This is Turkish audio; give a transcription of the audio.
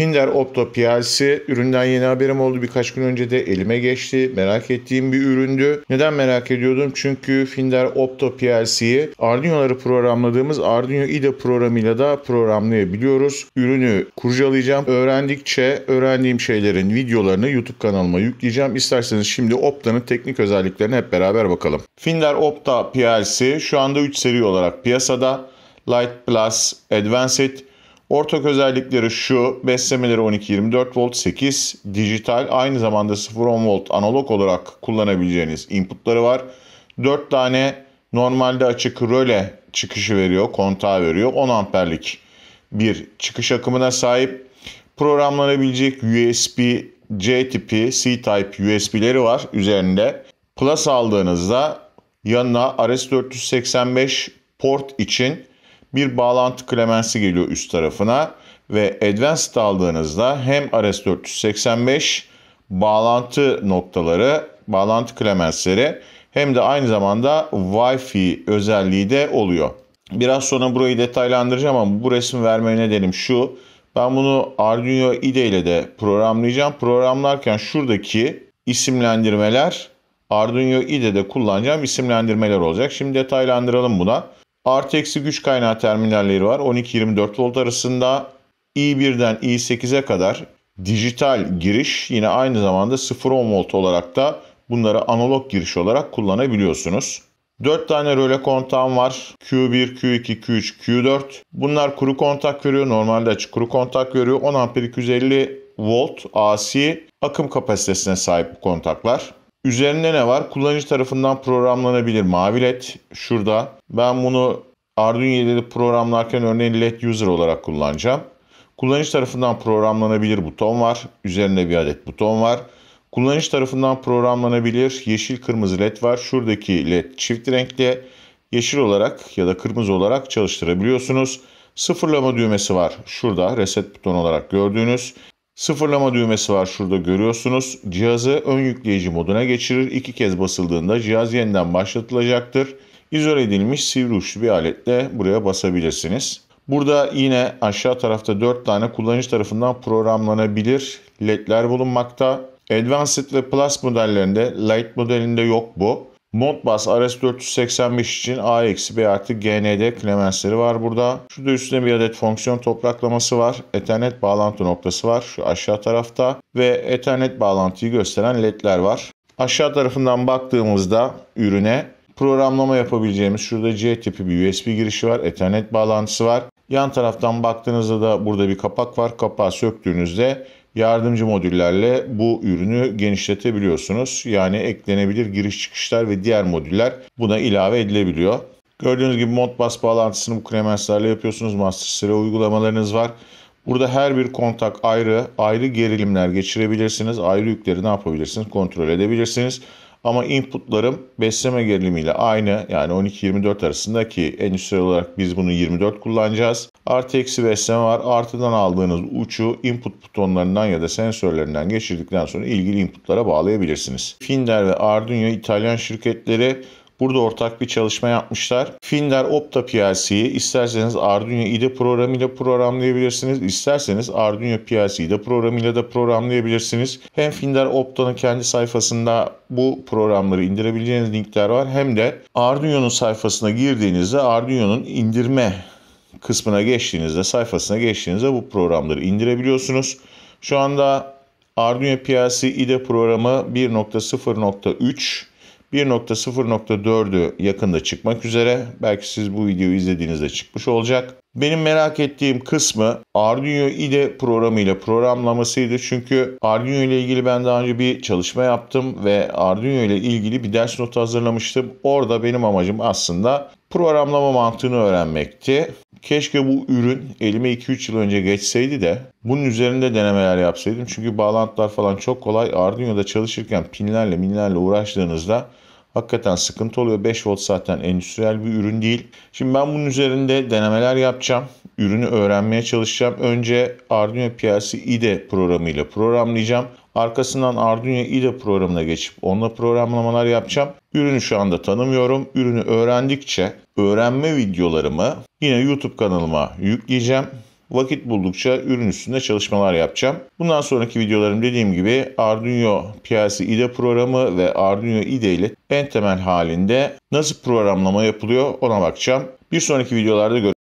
Finder Opto PLC üründen yeni haberim oldu. Birkaç gün önce de elime geçti. Merak ettiğim bir üründü. Neden merak ediyordum? Çünkü Finder Opto PLC'yi Arduino'ları programladığımız Arduino IDE programıyla da programlayabiliyoruz. Ürünü kurcalayacağım. Öğrendikçe öğrendiğim şeylerin videolarını YouTube kanalıma yükleyeceğim. İsterseniz şimdi Opto'nun teknik özelliklerine hep beraber bakalım. Finder Opto PLC şu anda 3 seri olarak piyasada. Light Plus, Advanced Ortak özellikleri şu, beslemeleri 12-24 volt 8, dijital aynı zamanda 0-10 volt analog olarak kullanabileceğiniz inputları var. 4 tane normalde açık röle çıkışı veriyor, kontağı veriyor. 10 amperlik bir çıkış akımına sahip. Programlanabilecek USB C tipi, C type USB'leri var üzerinde. Plus aldığınızda yanına RS485 port için bir bağlantı klemensi geliyor üst tarafına ve Advanced aldığınızda hem RS485 bağlantı noktaları, bağlantı klemensleri hem de aynı zamanda Wi-Fi özelliği de oluyor. Biraz sonra burayı detaylandıracağım ama bu resim verme nedenim şu. Ben bunu Arduino IDE ile de programlayacağım. Programlarken şuradaki isimlendirmeler Arduino IDE'de kullanacağım isimlendirmeler olacak. Şimdi detaylandıralım buna. Artı eksi güç kaynağı terminalleri var. 12-24 volt arasında i1'den i8'e kadar dijital giriş yine aynı zamanda 0-10 volt olarak da bunları analog giriş olarak kullanabiliyorsunuz. 4 tane röle kontağım var. Q1, Q2, Q3, Q4. Bunlar kuru kontak veriyor. Normalde açık kuru kontak veriyor. 10 amper 250 volt AC akım kapasitesine sahip bu kontaklar. Üzerinde ne var? Kullanıcı tarafından programlanabilir mavi led. Şurada. Ben bunu Arduino programlarken örneğin led user olarak kullanacağım. Kullanıcı tarafından programlanabilir buton var. Üzerinde bir adet buton var. Kullanıcı tarafından programlanabilir yeşil kırmızı led var. Şuradaki led çift renkli yeşil olarak ya da kırmızı olarak çalıştırabiliyorsunuz. Sıfırlama düğmesi var. Şurada reset buton olarak gördüğünüz. Sıfırlama düğmesi var şurada görüyorsunuz. Cihazı ön yükleyici moduna geçirir. İki kez basıldığında cihaz yeniden başlatılacaktır. İzole edilmiş sivri uçlu bir aletle buraya basabilirsiniz. Burada yine aşağı tarafta 4 tane kullanıcı tarafından programlanabilir LED'ler bulunmakta. Advanced ve Plus modellerinde Light modelinde yok bu. Modbus RS485 için A eksi B artı GND klemensleri var burada. Şurada üstünde bir adet fonksiyon topraklaması var. Ethernet bağlantı noktası var şu aşağı tarafta ve Ethernet bağlantıyı gösteren ledler var. Aşağı tarafından baktığımızda ürüne programlama yapabileceğimiz şurada C tipi bir USB girişi var. Ethernet bağlantısı var. Yan taraftan baktığınızda da burada bir kapak var. Kapağı söktüğünüzde yardımcı modüllerle bu ürünü genişletebiliyorsunuz. Yani eklenebilir giriş çıkışlar ve diğer modüller buna ilave edilebiliyor. Gördüğünüz gibi Modbus bağlantısını bu Clemens'lerle yapıyorsunuz. Master uygulamalarınız var. Burada her bir kontak ayrı, ayrı gerilimler geçirebilirsiniz. Ayrı yükleri ne yapabilirsiniz? Kontrol edebilirsiniz. Ama inputlarım besleme gerilimiyle aynı yani 12-24 arasında ki endüstriyel olarak biz bunu 24 kullanacağız. Artı eksi besleme var. Artıdan aldığınız uçu input butonlarından ya da sensörlerinden geçirdikten sonra ilgili inputlara bağlayabilirsiniz. Finder ve Arduino İtalyan şirketleri Burada ortak bir çalışma yapmışlar. Finder Opta PLC'yi isterseniz Arduino IDE programıyla programlayabilirsiniz. İsterseniz Arduino PLC IDE programıyla da programlayabilirsiniz. Hem Finder Opta'nın kendi sayfasında bu programları indirebileceğiniz linkler var. Hem de Arduino'nun sayfasına girdiğinizde Arduino'nun indirme kısmına geçtiğinizde, sayfasına geçtiğinizde bu programları indirebiliyorsunuz. Şu anda Arduino PLC IDE programı 1.0.3 1.0.4'ü yakında çıkmak üzere. Belki siz bu videoyu izlediğinizde çıkmış olacak. Benim merak ettiğim kısmı Arduino IDE programıyla programlamasıydı. Çünkü Arduino ile ilgili ben daha önce bir çalışma yaptım ve Arduino ile ilgili bir ders notu hazırlamıştım. Orada benim amacım aslında programlama mantığını öğrenmekti. Keşke bu ürün elime 2-3 yıl önce geçseydi de bunun üzerinde denemeler yapsaydım. Çünkü bağlantılar falan çok kolay. Arduino'da çalışırken pinlerle minlerle uğraştığınızda hakikaten sıkıntı oluyor. 5 volt zaten endüstriyel bir ürün değil. Şimdi ben bunun üzerinde denemeler yapacağım. Ürünü öğrenmeye çalışacağım. Önce Arduino PLC IDE programıyla programlayacağım. Arkasından Arduino IDE programına geçip onunla programlamalar yapacağım. Ürünü şu anda tanımıyorum. Ürünü öğrendikçe öğrenme videolarımı yine YouTube kanalıma yükleyeceğim. Vakit buldukça ürün üstünde çalışmalar yapacağım. Bundan sonraki videolarım dediğim gibi Arduino PLC IDE programı ve Arduino IDE ile en temel halinde nasıl programlama yapılıyor ona bakacağım. Bir sonraki videolarda görüşmek